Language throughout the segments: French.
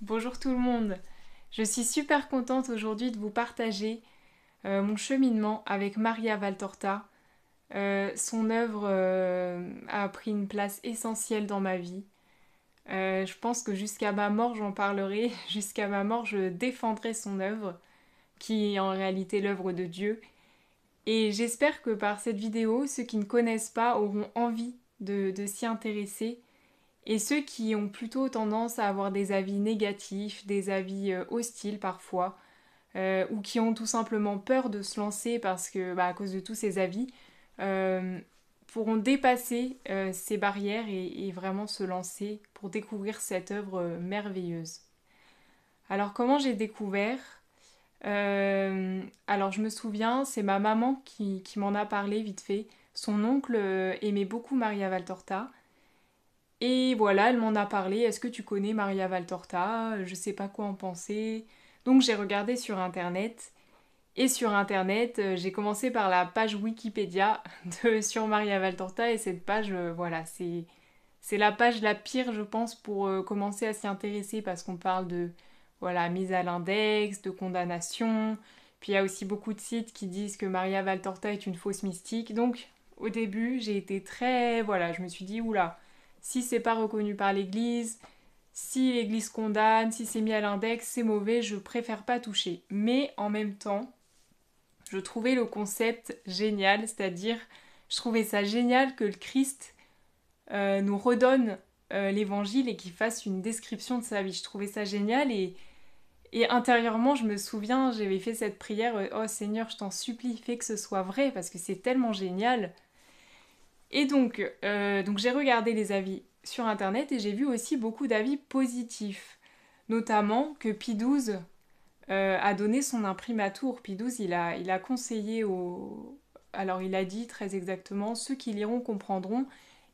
Bonjour tout le monde Je suis super contente aujourd'hui de vous partager euh, mon cheminement avec Maria Valtorta. Euh, son œuvre euh, a pris une place essentielle dans ma vie. je pense que jusqu'à ma mort j'en parlerai, jusqu'à ma mort je défendrai son œuvre, qui est en réalité l'œuvre de Dieu. Et j'espère que par cette vidéo, ceux qui ne connaissent pas auront envie de s'y intéresser et ceux qui ont plutôt tendance à avoir des avis négatifs, des avis euh, hostiles parfois, euh, ou qui ont tout simplement peur de se lancer parce que bah, à cause de tous ces avis, euh, pourront dépasser ces barrières et, vraiment se lancer pour découvrir cette œuvre merveilleuse. Alors comment j'ai découvert Alors je me souviens, c'est ma maman qui m'en a parlé vite fait. Son oncle aimait beaucoup Maria Valtorta et voilà, elle m'en a parlé. Est-ce que tu connais Maria Valtorta Je sais pas quoi en penser. Donc j'ai regardé sur internet. Et sur internet, euh, j'ai commencé par la page Wikipédia sur Maria Valtorta. Et cette page, euh, voilà, c'est. la page la pire, je pense, pour euh, commencer à s'y intéresser parce qu'on parle de voilà, mise à l'index, de condamnation. Puis il y a aussi beaucoup de sites qui disent que Maria Valtorta est une fausse mystique. Donc au début, j'ai été très voilà, je me suis dit oula, si c'est pas reconnu par l'Église, si l'Église condamne, si c'est mis à l'index, c'est mauvais, je préfère pas toucher. Mais en même temps, je trouvais le concept génial, c'est-à-dire je trouvais ça génial que le Christ euh, nous redonne euh, l'Évangile et qu'il fasse une description de sa vie. Je trouvais ça génial et intérieurement, je me souviens, j'avais fait cette prière, euh, oh Seigneur, je t'en supplie, fais que ce soit vrai, parce que c'est tellement génial et donc, euh, donc j'ai regardé les avis sur internet et j'ai vu aussi beaucoup d'avis positifs, notamment que Pidouze euh, a donné son imprimatur. P12, il a, il a conseillé aux. Alors, il a dit très exactement ceux qui liront comprendront,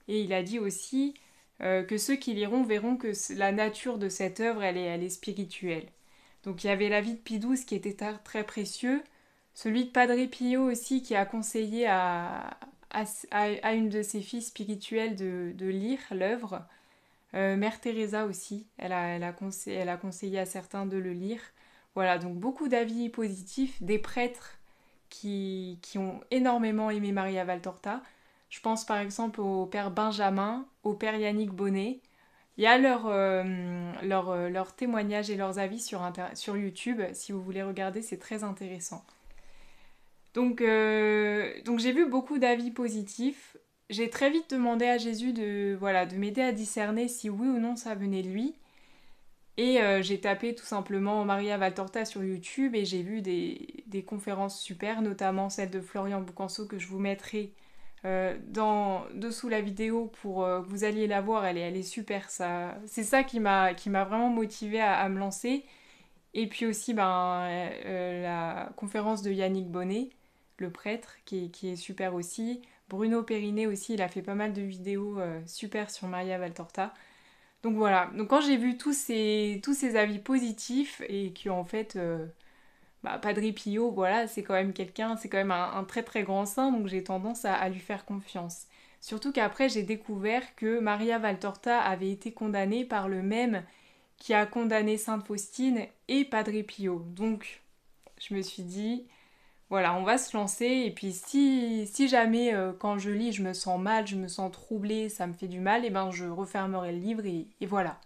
et il a dit aussi euh, que ceux qui liront verront que la nature de cette œuvre, elle est, elle est spirituelle. Donc, il y avait l'avis de Pidouze qui était très, très précieux. Celui de Padre Pio aussi qui a conseillé à, à, une de ses filles spirituelles de, lire l'œuvre. Euh, Mère Teresa aussi, elle a, conseillé, à certains de le lire. Voilà, donc beaucoup d'avis positifs des prêtres qui, ont énormément aimé Maria Valtorta. Je pense par exemple au père Benjamin, au père Yannick Bonnet. Il y a leurs euh, euh, témoignages et leurs avis sur YouTube. Si vous voulez regarder, c'est très intéressant. Donc, euh, donc j'ai vu beaucoup d'avis positifs. J'ai très vite demandé à Jésus de, voilà, de m'aider à discerner si oui ou non ça venait de lui. Et euh, j'ai tapé tout simplement Maria Valtorta sur YouTube et j'ai vu des, conférences super, notamment celle de Florian Boucanceau que je vous mettrai euh, dans, dessous la vidéo pour que vous alliez la voir. Elle est, elle est super, ça. C'est ça qui m'a, vraiment motivée à, à, me lancer. Et puis aussi ben, la conférence de Yannick Bonnet le prêtre, qui est, super aussi. Bruno Périnet aussi, il a fait pas mal de vidéos euh, super sur Maria Valtorta. Donc voilà, donc quand j'ai vu tous ces, avis positifs et que en fait, euh, bah, Padre Pio, voilà, c'est quand même quelqu'un, c'est quand même un, très très grand saint, donc j'ai tendance à, à, lui faire confiance. Surtout qu'après, j'ai découvert que Maria Valtorta avait été condamnée par le même qui a condamné Sainte Faustine et Padre Pio. Donc, je me suis dit, voilà, on va se lancer et puis si, si jamais euh, quand je lis je me sens mal, je me sens troublée, ça me fait du mal, et eh ben je refermerai le livre et, voilà.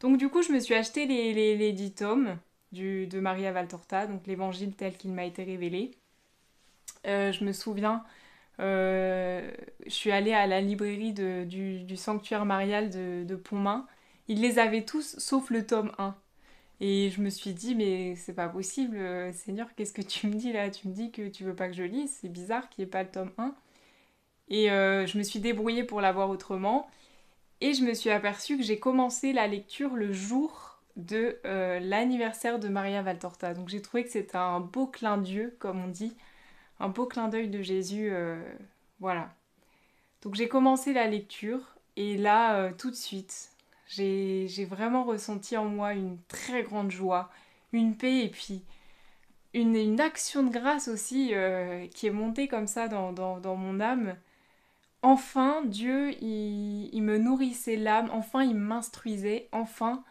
Donc du coup je me suis acheté les, les, 10 tomes du, de Maria Valtorta, donc l'évangile tel qu'il m'a été révélé. Euh, je me souviens, euh, je suis allée à la librairie du, du, sanctuaire marial de, de Pontmain. Ils les avaient tous sauf le tome 1. Et je me suis dit, mais c'est pas possible, euh, Seigneur, qu'est-ce que tu me dis là Tu me dis que tu veux pas que je lise, c'est bizarre qu'il n'y ait pas le tome 1. Et euh, je me suis débrouillée pour l'avoir autrement. Et je me suis aperçue que j'ai commencé la lecture le jour de euh, l'anniversaire de Maria Valtorta. Donc j'ai trouvé que c'était un beau clin d'œil, comme on dit, un beau clin d'œil de Jésus. voilà. Donc j'ai commencé la lecture et là, tout de suite, j'ai vraiment ressenti en moi une très grande joie, une paix et puis une, action de grâce aussi euh, qui est montée comme ça dans, mon âme. Enfin, Dieu, il, me nourrissait l'âme, enfin, il m'instruisait, enfin,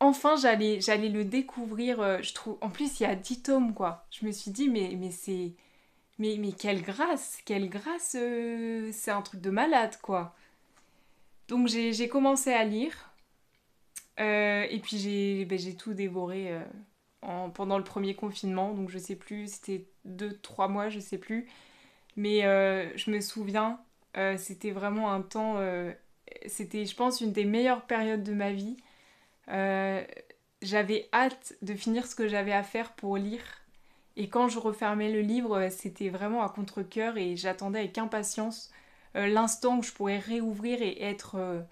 enfin, j'allais le découvrir. Euh, je trouve, en plus, il y a dix tomes, quoi. Je me suis dit, mais, c'est... Mais, mais, quelle grâce, quelle grâce, euh, c'est un truc de malade, quoi. Donc j'ai commencé à lire. Euh, et puis j'ai ben, tout dévoré euh, pendant le premier confinement. Donc je sais plus, c'était deux, trois mois, je sais plus. Mais euh, je me souviens, c'était vraiment un temps. c'était, je pense, une des meilleures périodes de ma vie. j'avais hâte de finir ce que j'avais à faire pour lire. Et quand je refermais le livre, c'était vraiment à contre-coeur et j'attendais avec impatience euh, l'instant où je pourrais réouvrir et être euh,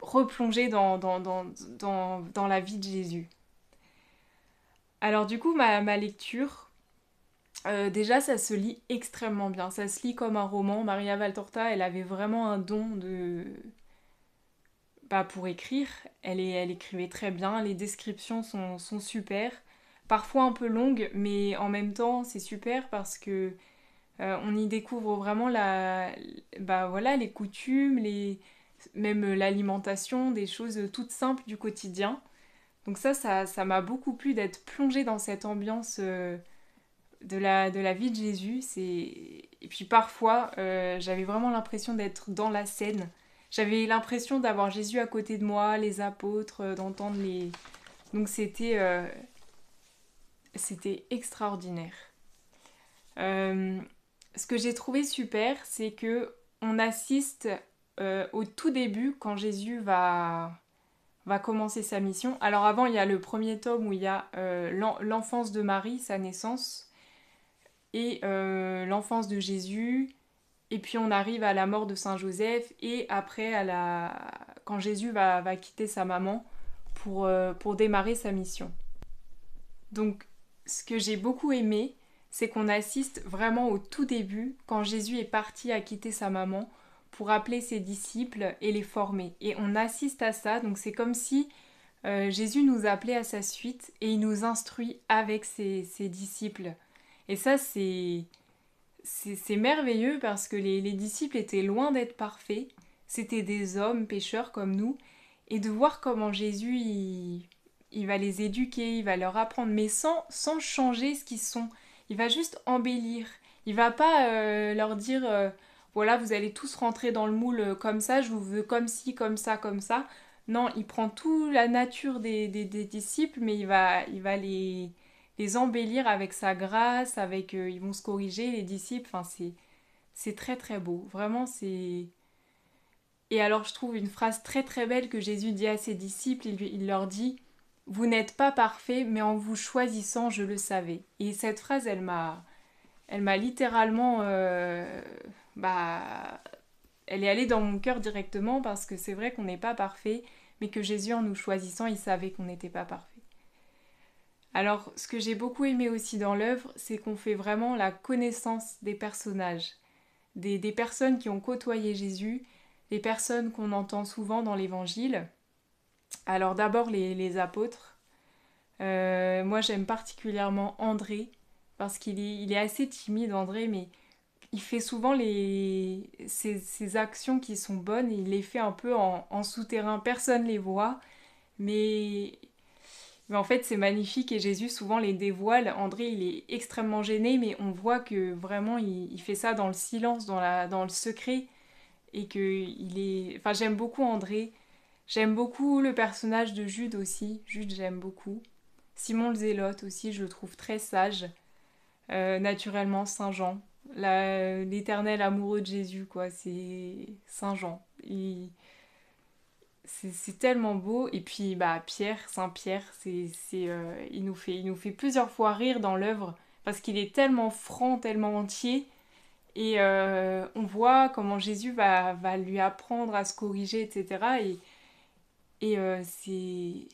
replongée dans dans, la vie de Jésus. Alors du coup, ma, lecture, euh, déjà, ça se lit extrêmement bien. Ça se lit comme un roman. Maria Valtorta, elle avait vraiment un don de... Bah, pour écrire. Elle, elle écrivait très bien. Les descriptions sont, sont super. Parfois un peu longues, mais en même temps, c'est super parce que euh, on y découvre vraiment la, bah voilà, les coutumes, les, même l'alimentation, des choses toutes simples du quotidien. Donc ça, ça, ça m'a beaucoup plu d'être plongée dans cette ambiance euh, de, la, de la vie de Jésus. Et puis parfois, euh, j'avais vraiment l'impression d'être dans la scène. J'avais l'impression d'avoir Jésus à côté de moi, les apôtres, d'entendre les... Donc c'était... C'était extraordinaire. Euh, ce que j'ai trouvé super, c'est que on assiste euh, au tout début quand Jésus va va commencer sa mission. Alors avant, il y a le premier tome où il y a euh, l'enfance de Marie, sa naissance, et euh, l'enfance de Jésus, et puis on arrive à la mort de Saint Joseph, et après à la... quand Jésus va, va quitter sa maman pour, pour démarrer sa mission. Donc ce que j'ai beaucoup aimé, c'est qu'on assiste vraiment au tout début, quand Jésus est parti à quitter sa maman, pour appeler ses disciples et les former. Et on assiste à ça, donc c'est comme si euh, Jésus nous appelait à sa suite et il nous instruit avec ses, disciples. Et ça, c'est, c'est, merveilleux parce que les, disciples étaient loin d'être parfaits, c'était des hommes pécheurs comme nous, et de voir comment Jésus, il, il va les éduquer, il va leur apprendre, mais sans, sans changer ce qu'ils sont il va juste embellir. Il va pas euh, leur dire euh, voilà, vous allez tous rentrer dans le moule euh, comme ça, je vous veux comme ci, comme ça, comme ça. Non, il prend toute la nature des, des, disciples, mais il va, il va les, les embellir avec sa grâce, avec ils vont se corriger, les disciples. Enfin, c'est, très très beau. Vraiment, c'est. Et alors, je trouve une phrase très très belle que Jésus dit à ses disciples. Il, il leur dit vous n'êtes pas parfait, mais en vous choisissant, je le savais. Et cette phrase, elle m'a, elle m'a littéralement, euh, bah, elle est allée dans mon cœur directement parce que c'est vrai qu'on n'est pas parfait, mais que Jésus, en nous choisissant, il savait qu'on n'était pas parfait. Alors, ce que j'ai beaucoup aimé aussi dans l'œuvre, c'est qu'on fait vraiment la connaissance des personnages, des, des personnes qui ont côtoyé Jésus, des personnes qu'on entend souvent dans l'Évangile. Alors d'abord les, apôtres. Euh, moi j'aime particulièrement André parce qu'il est, assez timide André mais il fait souvent les, ses, actions qui sont bonnes, il les fait un peu en, souterrain, personne les voit mais, en fait c'est magnifique et Jésus souvent les dévoile. André il est extrêmement gêné mais on voit que vraiment il, fait ça dans le silence, dans, le secret et que est... Enfin j'aime beaucoup André. J'aime beaucoup le personnage de Jude aussi. Jude, j'aime beaucoup. Simon le Zélote aussi, je le trouve très sage. Euh, naturellement, Saint Jean. L'éternel amoureux de Jésus, quoi. C'est Saint Jean. C'est tellement beau. Et puis, bah, Pierre, Saint Pierre, c'est euh, il, nous fait, il nous fait plusieurs fois rire dans l'œuvre parce qu'il est tellement franc, tellement entier. Et euh, on voit comment Jésus va, va lui apprendre à se corriger, etc. Et et euh, c'est.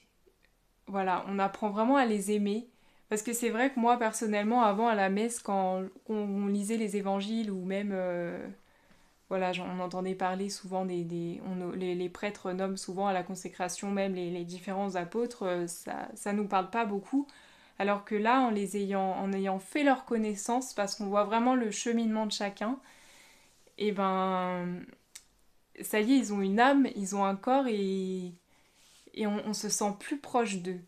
Voilà, on apprend vraiment à les aimer. Parce que c'est vrai que moi, personnellement, avant à la messe, quand on, lisait les évangiles ou même. Euh, voilà, on entendait parler souvent des. des on, les, prêtres nomment souvent à la consécration, même les, les différents apôtres, euh, ça, ça nous parle pas beaucoup. Alors que là, en les ayant, en ayant fait leur connaissance, parce qu'on voit vraiment le cheminement de chacun, et eh ben, ça y est, ils ont une âme, ils ont un corps et et on, se sent plus proche d'eux.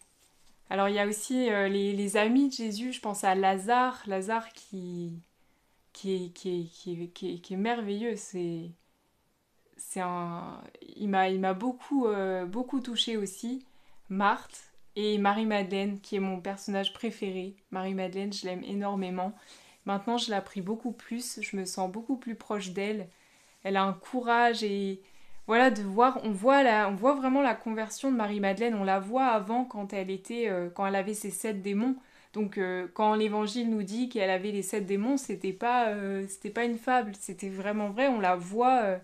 Alors il y a aussi euh, les, amis de Jésus, je pense à Lazare, Lazare qui, qui, est, qui, merveilleux, c'est... un... Il m'a beaucoup, euh, beaucoup touché aussi. Marthe et Marie-Madeleine, qui est mon personnage préféré. Marie-Madeleine, je l'aime énormément. Maintenant, je l'appris beaucoup plus, je me sens beaucoup plus proche d'elle. Elle a un courage et, voilà, de voir, on voit, la, on voit vraiment la conversion de Marie-Madeleine, on la voit avant quand elle était, euh, quand elle avait ses sept démons. Donc euh, quand l'évangile nous dit qu'elle avait les sept démons, c'était pas, euh, c'était pas une fable, c'était vraiment vrai, on la voit,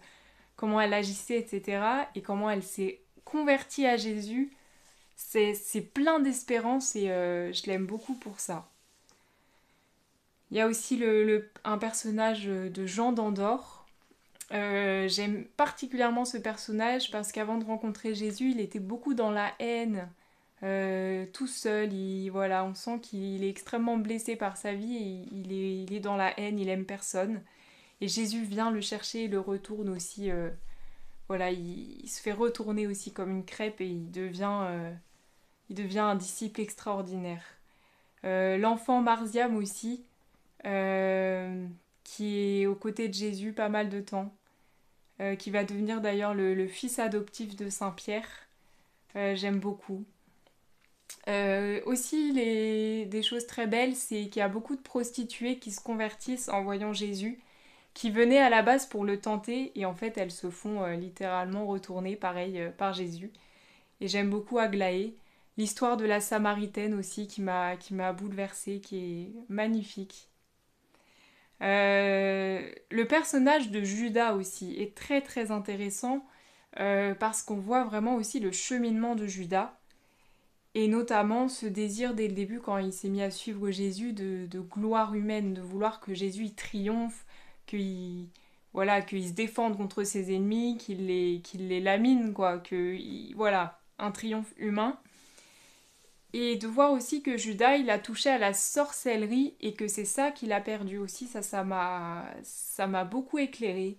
comment elle agissait, etc. Et comment elle s'est convertie à Jésus, c'est, plein d'espérance et je l'aime beaucoup pour ça. Il y a aussi un personnage de Jean d'Andorre, euh, j'aime particulièrement ce personnage parce qu'avant de rencontrer Jésus, il était beaucoup dans la haine, euh, tout seul. Il, voilà, on sent qu'il est extrêmement blessé par sa vie et il est, dans la haine, il aime personne. Et Jésus vient le chercher et le retourne aussi. Euh, voilà, il, se fait retourner aussi comme une crêpe et il devient, il devient un disciple extraordinaire. L'enfant Marziam aussi qui est aux côtés de Jésus pas mal de temps. Euh, qui va devenir d'ailleurs le, fils adoptif de Saint-Pierre. Euh, j'aime beaucoup. Euh, aussi, les, des choses très belles, c'est qu'il y a beaucoup de prostituées qui se convertissent en voyant Jésus, qui venaient à la base pour le tenter, et en fait, elles se font littéralement retourner, pareil, par Jésus. Et j'aime beaucoup Aglaé. L'histoire de la Samaritaine aussi qui m'a bouleversée, qui est magnifique. Euh, le personnage de Judas aussi est très très intéressant euh, parce qu'on voit vraiment aussi le cheminement de Judas et notamment ce désir dès le début quand il s'est mis à suivre Jésus de, gloire humaine, de vouloir que Jésus triomphe, qu'il voilà, qu'il se défende contre ses ennemis, qu'il les, qu'il les lamine quoi, que voilà un triomphe humain et de voir aussi que Judas il a touché à la sorcellerie et que c'est ça qu'il a perdu aussi ça ça m'a ça m'a beaucoup éclairé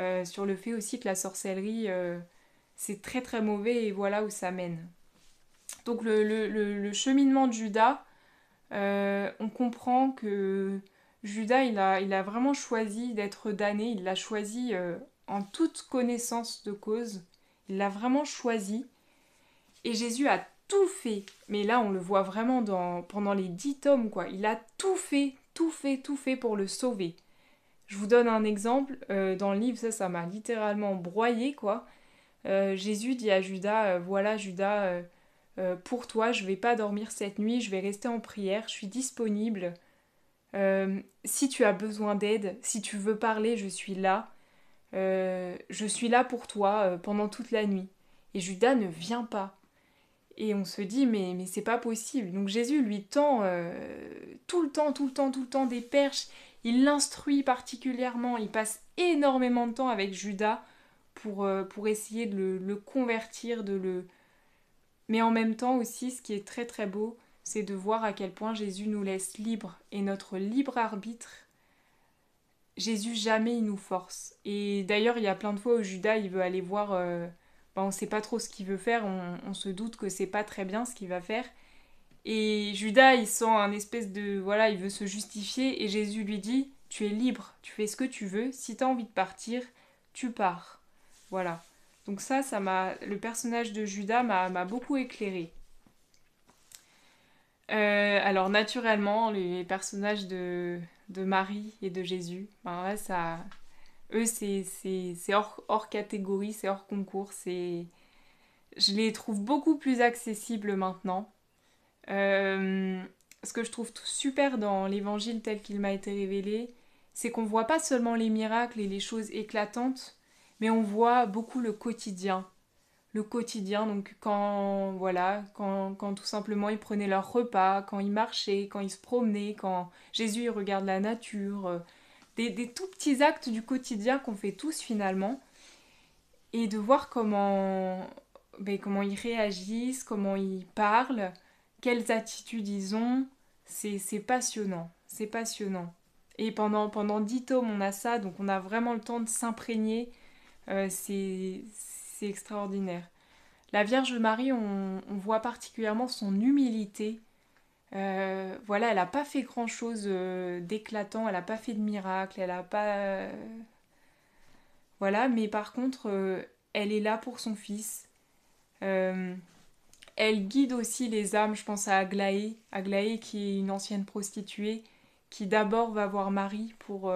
euh, sur le fait aussi que la sorcellerie euh, c'est très très mauvais et voilà où ça mène donc le, cheminement de Judas euh, on comprend que Judas il a, il a vraiment choisi d'être damné il l'a choisi en toute connaissance de cause il l'a vraiment choisi et Jésus a tout fait. Mais là, on le voit vraiment dans, pendant les dix tomes, quoi. Il a tout fait, tout fait, tout fait pour le sauver. Je vous donne un exemple. Euh, dans le livre, ça, ça m'a littéralement broyé, quoi. Euh, Jésus dit à Judas, euh, voilà Judas, pour toi, je vais pas dormir cette nuit, je vais rester en prière, je suis disponible. si tu as besoin d'aide, si tu veux parler, je suis là. je suis là pour toi pendant toute la nuit. Et Judas ne vient pas. Et on se dit, mais, mais c'est pas possible. Donc Jésus lui tend euh, tout le temps, tout le temps, tout le temps des perches. Il l'instruit particulièrement. Il passe énormément de temps avec Judas pour, euh, pour essayer de le, convertir, de le. Mais en même temps aussi, ce qui est très très beau, c'est de voir à quel point Jésus nous laisse libres et notre libre arbitre. Jésus jamais il nous force. Et d'ailleurs, il y a plein de fois où Judas il veut aller voir. Euh, on ne sait pas trop ce qu'il veut faire, on, se doute que c'est pas très bien ce qu'il va faire. Et Judas, il sent un espèce de. Voilà, il veut se justifier et Jésus lui dit Tu es libre, tu fais ce que tu veux, si tu as envie de partir, tu pars. Voilà. Donc, ça, ça m'a. Le personnage de Judas m'a beaucoup éclairé. Euh, alors, naturellement, les personnages de, de Marie et de Jésus, ben ça, eux, c'est hors, catégorie, c'est hors concours, Je les trouve beaucoup plus accessibles maintenant. Euh, ce que je trouve super dans l'évangile tel qu'il m'a été révélé, c'est qu'on voit pas seulement les miracles et les choses éclatantes, mais on voit beaucoup le quotidien. Le quotidien, donc quand, voilà, quand, tout simplement ils prenaient leur repas, quand ils marchaient, quand ils se promenaient, quand Jésus regarde la nature, euh, des, tout petits actes du quotidien qu'on fait tous finalement, et de voir comment, ben, comment ils réagissent, comment ils parlent, quelles attitudes ils ont, c'est passionnant, c'est passionnant. Et pendant, pendant 10 tomes, on a ça, donc on a vraiment le temps de s'imprégner. Euh, c'est extraordinaire. La Vierge Marie, on, voit particulièrement son humilité euh, voilà, elle n'a pas fait grand-chose euh, d'éclatant, elle n'a pas fait de miracle, elle n'a pas... Euh, voilà, mais par contre, elle est là pour son fils. elle guide aussi les âmes, je pense à Aglaé, Aglaé qui est une ancienne prostituée, qui d'abord va voir Marie pour,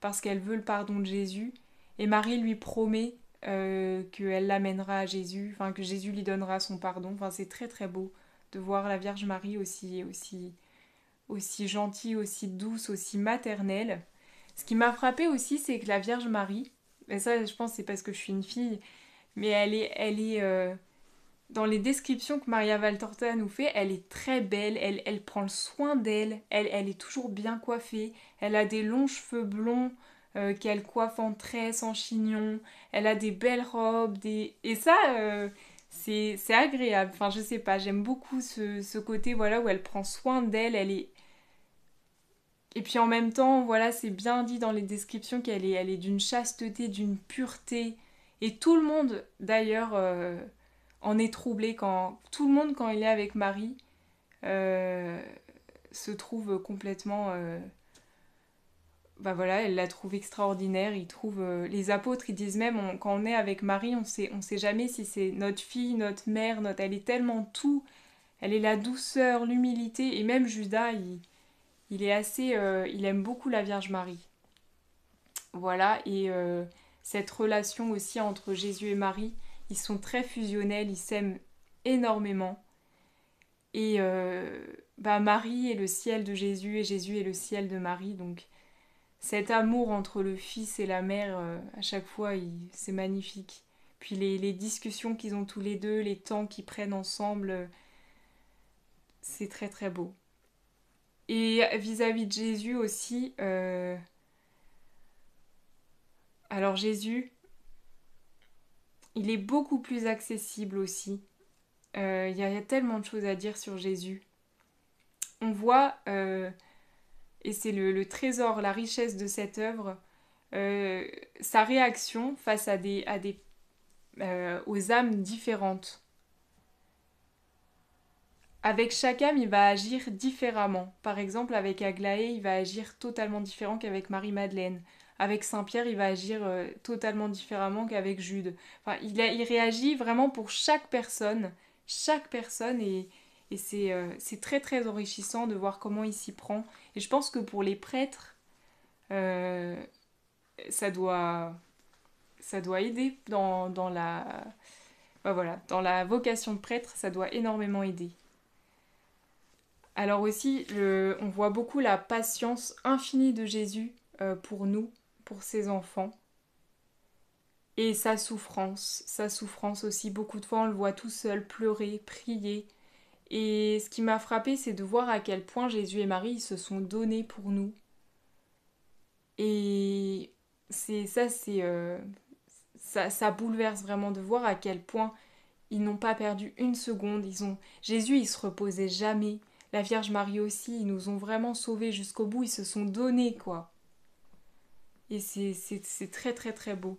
parce qu'elle veut le pardon de Jésus, et Marie lui promet qu'elle l'amènera à Jésus, enfin que Jésus lui donnera son pardon, enfin c'est très très beau de voir la Vierge Marie aussi, aussi, aussi gentille, aussi douce, aussi maternelle. Ce qui m'a frappé aussi, c'est que la Vierge Marie, et ben ça je pense c'est parce que je suis une fille, mais elle est, elle est euh, dans les descriptions que Maria Valtorta nous fait, elle est très belle, elle, elle prend le soin d'elle, elle, elle est toujours bien coiffée, elle a des longs cheveux blonds euh, qu'elle coiffe en tresses, en chignon, elle a des belles robes, des... et ça... Euh, c'est agréable. Enfin, je sais pas, j'aime beaucoup ce, côté voilà où elle prend soin d'elle, elle est et puis en même temps, voilà, c'est bien dit dans les descriptions qu'elle est, elle est d'une chasteté, d'une pureté. Et tout le monde, d'ailleurs, euh, en est troublé quand tout le monde quand il est avec Marie euh, se trouve complètement euh, bah voilà, elle la trouve extraordinaire. Ils trouvent, euh, les apôtres, ils disent même, quand on est avec Marie, on sait, on sait jamais si c'est notre fille, notre mère, notre, elle est tellement tout. Elle est la douceur, l'humilité, et même Judas, il, est assez, euh, il aime beaucoup la Vierge Marie. Voilà, et euh, cette relation aussi entre Jésus et Marie, ils sont très fusionnels, ils s'aiment énormément. Et bah, Marie est le ciel de Jésus et Jésus est le ciel de Marie, donc cet amour entre le fils et la mère, euh, à chaque fois, c'est magnifique. Puis les, discussions qu'ils ont tous les deux, les temps qu'ils prennent ensemble, euh, c'est très très beau. Et vis-à-vis de Jésus aussi, euh, alors Jésus, il est beaucoup plus accessible aussi. Il y, a tellement de choses à dire sur Jésus. On voit et c'est le, trésor, la richesse de cette œuvre, euh, sa réaction face à des, à euh, aux âmes différentes. Avec chaque âme, il va agir différemment. Par exemple, avec Aglaé, il va agir totalement différent qu'avec Marie-Madeleine. Avec Saint-Pierre, il va agir euh, totalement différemment qu'avec Jude. Enfin, il, il réagit vraiment pour chaque personne. Chaque personne est, et euh, c'est très très enrichissant de voir comment il s'y prend. Et je pense que pour les prêtres, euh, ça, doit, ça doit aider dans, la... Bah voilà, dans la vocation de prêtre, ça doit énormément aider. Alors aussi, on voit beaucoup la patience infinie de Jésus euh, pour nous, pour ses enfants. Et sa souffrance, sa souffrance aussi, beaucoup de fois on le voit tout seul pleurer, prier, et ce qui m'a frappé, c'est de voir à quel point Jésus et Marie se sont donnés pour nous. Et c'est ça, c'est euh, ça, bouleverse vraiment de voir à quel point ils n'ont pas perdu une seconde. Ils ont Jésus, il se reposait jamais. La Vierge Marie aussi, ils nous ont vraiment sauvés jusqu'au bout. Ils se sont donnés quoi. Et c'est très très très beau.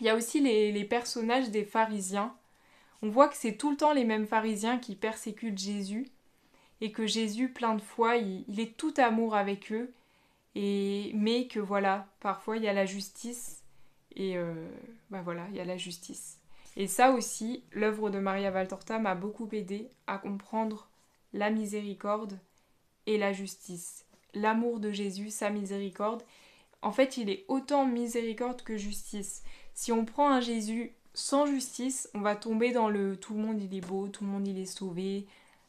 Il y a aussi les personnages des pharisiens on voit que c'est tout le temps les mêmes pharisiens qui persécutent Jésus et que Jésus, plein de fois, il, est tout amour avec eux, et, mais que voilà, parfois il y a la justice, et euh, bah voilà, il y a la justice. Et ça aussi, l'œuvre de Maria Valtorta m'a beaucoup aidé à comprendre la miséricorde et la justice. L'amour de Jésus, sa miséricorde, en fait, il est autant miséricorde que justice. Si on prend un Jésus sans justice, on va tomber dans le tout le monde il est beau, tout le monde il est sauvé.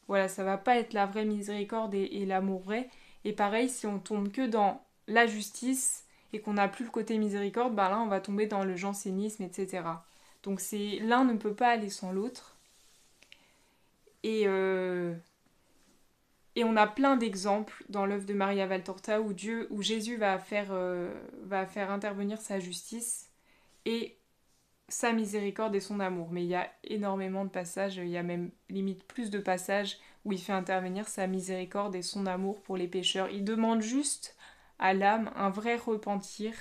Voilà, ça va pas être la vraie miséricorde et, l'amour vrai. Et pareil, si on tombe que dans la justice et qu'on n'a plus le côté miséricorde, ben là on va tomber dans le jansénisme, etc. Donc c'est l'un ne peut pas aller sans l'autre. Et, euh, et on a plein d'exemples dans l'œuvre de Maria Valtorta où Dieu, où Jésus va faire, euh, va faire intervenir sa justice et sa miséricorde et son amour. Mais il y a énormément de passages, il y a même limite plus de passages où il fait intervenir sa miséricorde et son amour pour les pécheurs. Il demande juste à l'âme un vrai repentir.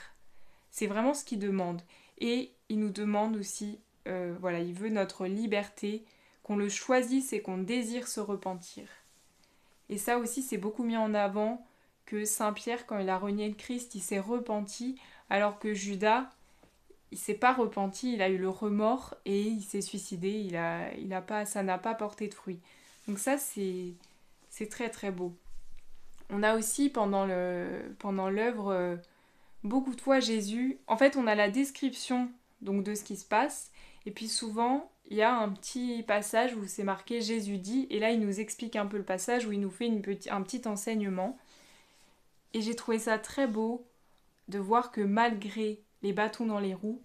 C'est vraiment ce qu'il demande. Et il nous demande aussi, euh, voilà, il veut notre liberté, qu'on le choisisse et qu'on désire se repentir. Et ça aussi, c'est beaucoup mis en avant que Saint Pierre, quand il a renié le Christ, il s'est repenti, alors que Judas, il s'est pas repenti, il a eu le remords et il s'est suicidé, il a, il a pas, ça n'a pas porté de fruit. Donc ça, c'est, c'est très très beau. On a aussi pendant, le, pendant l'œuvre euh, beaucoup de fois Jésus. En fait, on a la description donc de ce qui se passe et puis souvent il y a un petit passage où c'est marqué Jésus dit et là il nous explique un peu le passage où il nous fait une un petit enseignement. Et j'ai trouvé ça très beau de voir que malgré les bâtons dans les roues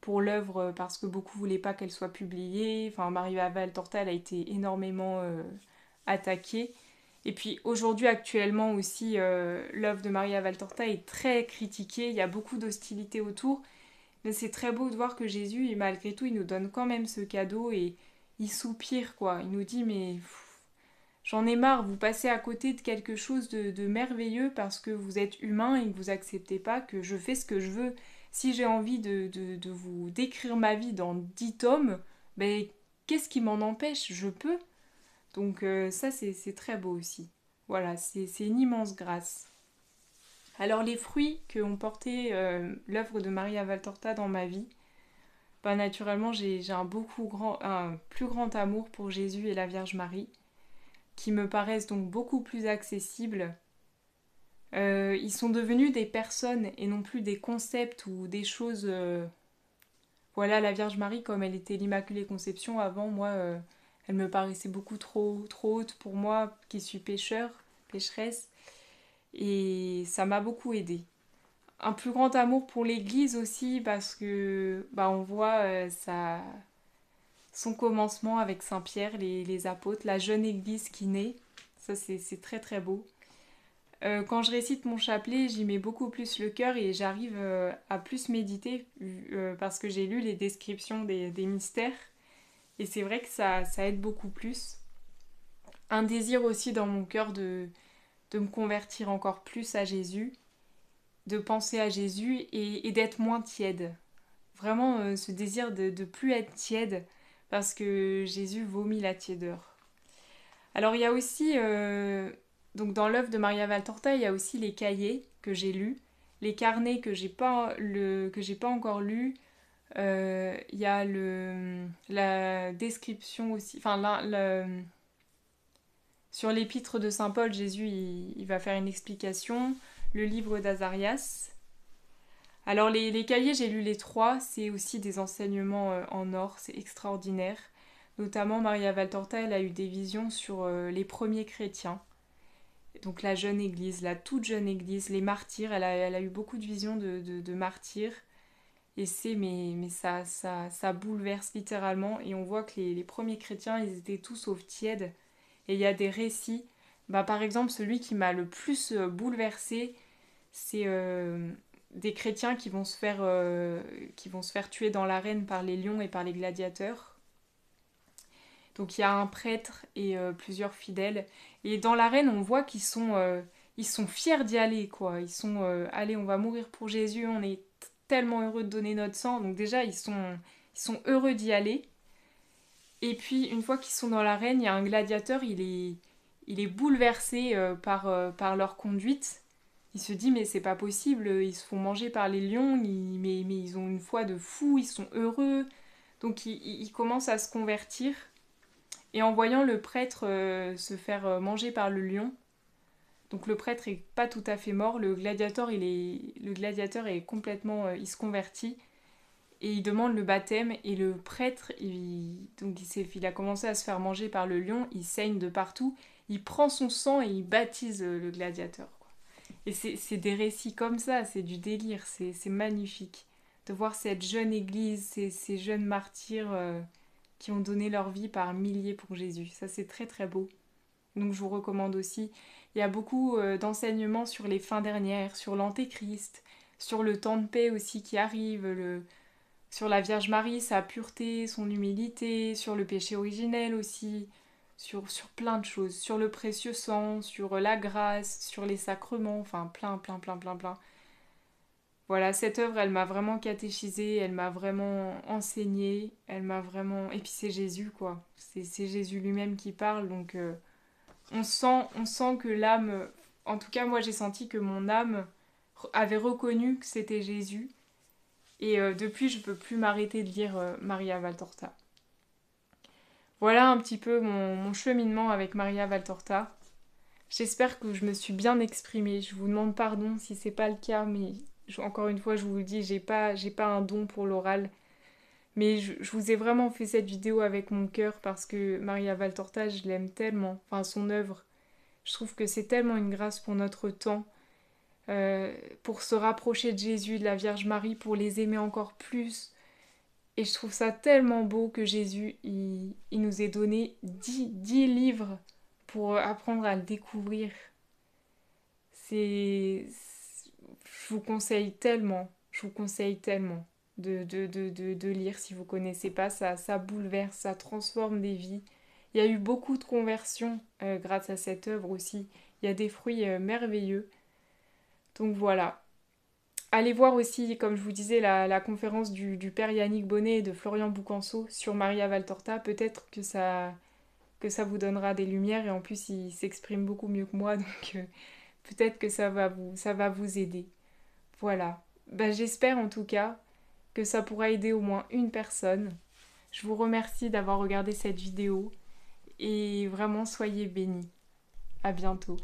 pour l'œuvre euh, parce que beaucoup voulaient pas qu'elle soit publiée. Enfin, Maria Valtorta, elle a été énormément euh, attaquée. Et puis aujourd'hui, actuellement aussi, euh, l'œuvre de Maria Tortel est très critiquée. Il y a beaucoup d'hostilité autour. Mais c'est très beau de voir que Jésus, malgré tout, il nous donne quand même ce cadeau et il soupire, quoi. Il nous dit, mais j'en ai marre, vous passez à côté de quelque chose de, merveilleux parce que vous êtes humain et que vous acceptez pas que je fais ce que je veux. Si j'ai envie de, vous décrire ma vie dans dix tomes, ben, qu'est-ce qui m'en empêche Je peux. Donc euh, ça, c'est très beau aussi. Voilà, c'est une immense grâce. Alors les fruits que ont porté euh, l'œuvre de Maria Valtorta dans ma vie, ben, naturellement j'ai un beaucoup grand, un plus grand amour pour Jésus et la Vierge Marie qui me paraissent donc beaucoup plus accessibles. Euh, ils sont devenus des personnes et non plus des concepts ou des choses. Euh, voilà, la Vierge Marie, comme elle était l'Immaculée Conception avant, moi, euh, elle me paraissait beaucoup trop, trop haute pour moi, qui suis pêcheur, pécheresse, et ça m'a beaucoup aidée. Un plus grand amour pour l'Église aussi, parce que bah, on voit ça son commencement avec Saint Pierre, les, les apôtres, la jeune église qui naît. Ça, c'est très très beau. Euh, quand je récite mon chapelet, j'y mets beaucoup plus le cœur et j'arrive euh, à plus méditer euh, parce que j'ai lu les descriptions des, mystères. Et c'est vrai que ça, ça, aide beaucoup plus. Un désir aussi dans mon cœur de, de me convertir encore plus à Jésus, de penser à Jésus et, d'être moins tiède. Vraiment ce désir de, de plus être tiède, parce que Jésus vomit la tiédeur. Alors il y a aussi, euh, donc dans l'œuvre de Maria Valtorta, il y a aussi les cahiers que j'ai lus, les carnets que j'ai pas, pas encore lus, euh, il y a la description aussi, enfin sur l'épître de Saint Paul, Jésus il, va faire une explication, le livre d'Azarias, alors les, cahiers, j'ai lu les trois, c'est aussi des enseignements euh, en or, c'est extraordinaire. Notamment Maria Valtorta, elle a eu des visions sur euh, les premiers chrétiens. Donc la jeune église, la toute jeune église, les martyrs, elle a, eu beaucoup de visions de, martyrs. Et c'est, mais, mais ça, ça, ça, bouleverse littéralement. Et on voit que les, premiers chrétiens, ils étaient tous sauf tièdes. Et il y a des récits. Bah, par exemple, celui qui m'a le plus euh, bouleversé, c'est des chrétiens qui vont se faire, euh, qui vont se faire tuer dans l'arène par les lions et par les gladiateurs. Donc il y a un prêtre et euh, plusieurs fidèles. Et dans l'arène, on voit qu'ils sont, euh, ils sont fiers d'y aller, quoi. Ils sont, allez, on va mourir pour Jésus, on est tellement heureux de donner notre sang. Donc déjà, ils sont, ils sont heureux d'y aller. Et puis, une fois qu'ils sont dans l'arène, il y a un gladiateur, il est, il est bouleversé par, par leur conduite il se dit mais c'est pas possible, ils se font manger par les lions, mais, ils ont une foi de fou, ils sont heureux. Donc il, commence à se convertir. Et en voyant le prêtre euh, se faire euh, manger par le lion, donc le prêtre est pas tout à fait mort, le gladiateur il est, le gladiateur est complètement, euh, il se convertit et il demande le baptême et le prêtre donc il a commencé à se faire manger par le lion, il saigne de partout, il prend son sang et il baptise le gladiateur. Et c'est des récits comme ça, c'est du délire, c'est magnifique. De voir cette jeune église, ces, jeunes martyrs euh, qui ont donné leur vie par milliers pour Jésus. Ça, c'est très très beau. Donc je vous recommande aussi. Il y a beaucoup euh, d'enseignements sur les fins dernières, sur l'Antéchrist, sur le temps de paix aussi qui arrive, le... sur la Vierge Marie, sa pureté, son humilité, sur le péché originel aussi, sur, sur plein de choses, sur le précieux sang, sur la grâce, sur les sacrements, enfin plein, plein, plein, plein, plein. Voilà, cette œuvre, elle m'a vraiment catéchisée, elle m'a vraiment enseignée, elle m'a vraiment... Et puis c'est Jésus, quoi. C'est, Jésus lui-même qui parle, donc euh, on, sent, on sent que l'âme... En tout cas, moi, j'ai senti que mon âme avait reconnu que c'était Jésus. Et euh, depuis, je ne peux plus m'arrêter de lire euh, Maria Valtorta. Voilà un petit peu mon, cheminement avec Maria Valtorta. J'espère que je me suis bien exprimée. Je vous demande pardon si c'est pas le cas, mais encore une fois, je vous le dis, j'ai pas, pas un don pour l'oral. Mais je, vous ai vraiment fait cette vidéo avec mon cœur parce que Maria Valtorta, je l'aime tellement. Enfin, son œuvre. Je trouve que c'est tellement une grâce pour notre temps, euh, pour se rapprocher de Jésus, de la Vierge Marie, pour les aimer encore plus, et je trouve ça tellement beau que Jésus, il, nous ait donné 10, livres pour apprendre à le découvrir. C'est. Je vous conseille tellement, je vous conseille tellement de, de, lire si vous connaissez pas. Ça, ça bouleverse, ça transforme des vies. Il y a eu beaucoup de conversions euh, grâce à cette œuvre aussi. Il y a des fruits euh, merveilleux. Donc voilà, Allez voir aussi, comme je vous disais, la, conférence du, père Yannick Bonnet et de Florian Boucanceau sur Maria Valtorta. Peut-être que ça, que ça vous donnera des lumières et en plus il s'exprime beaucoup mieux que moi, donc euh, peut-être que ça va, vous, ça va vous aider. Voilà. Ben, J'espère en tout cas que ça pourra aider au moins une personne. Je vous remercie d'avoir regardé cette vidéo et vraiment soyez bénis. À bientôt.